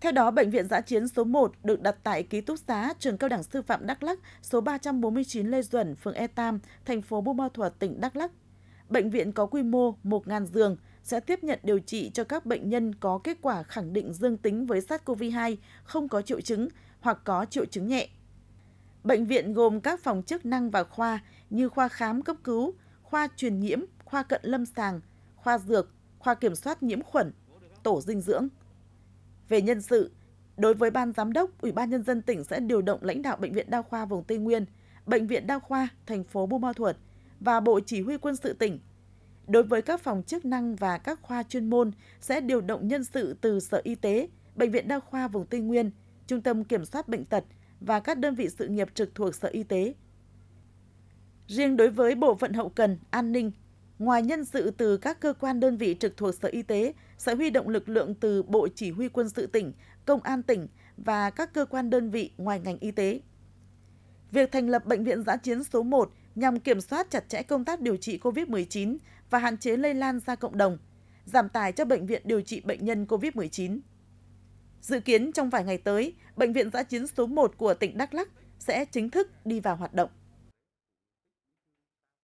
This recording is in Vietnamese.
Theo đó, Bệnh viện giã chiến số 1 được đặt tại ký túc xá Trường Cao đẳng Sư phạm Đắk lắc số 349 Lê Duẩn, phường e tam thành phố Buôn Ma thuật tỉnh Đắk lắc. Bệnh viện có quy mô 1.000 giường, sẽ tiếp nhận điều trị cho các bệnh nhân có kết quả khẳng định dương tính với SARS-CoV-2, không có triệu chứng hoặc có triệu chứng nhẹ. Bệnh viện gồm các phòng chức năng và khoa như khoa khám cấp cứu, khoa truyền nhiễm, khoa cận lâm sàng, khoa dược, khoa kiểm soát nhiễm khuẩn, tổ dinh dưỡng. Về nhân sự, đối với ban giám đốc, Ủy ban nhân dân tỉnh sẽ điều động lãnh đạo bệnh viện đa khoa vùng Tây Nguyên, bệnh viện đa khoa thành phố Buôn Ma Thuột và Bộ Chỉ huy quân sự tỉnh. Đối với các phòng chức năng và các khoa chuyên môn sẽ điều động nhân sự từ Sở Y tế, Bệnh viện đa khoa vùng Tây Nguyên, Trung tâm Kiểm soát bệnh tật và các đơn vị sự nghiệp trực thuộc Sở Y tế. Riêng đối với bộ phận hậu cần, an ninh, Ngoài nhân sự từ các cơ quan đơn vị trực thuộc Sở Y tế, sẽ huy động lực lượng từ Bộ Chỉ huy Quân sự tỉnh, Công an tỉnh và các cơ quan đơn vị ngoài ngành y tế. Việc thành lập Bệnh viện giã chiến số 1 nhằm kiểm soát chặt chẽ công tác điều trị COVID-19 và hạn chế lây lan ra cộng đồng, giảm tải cho bệnh viện điều trị bệnh nhân COVID-19. Dự kiến trong vài ngày tới, Bệnh viện giã chiến số 1 của tỉnh Đắk lắc sẽ chính thức đi vào hoạt động.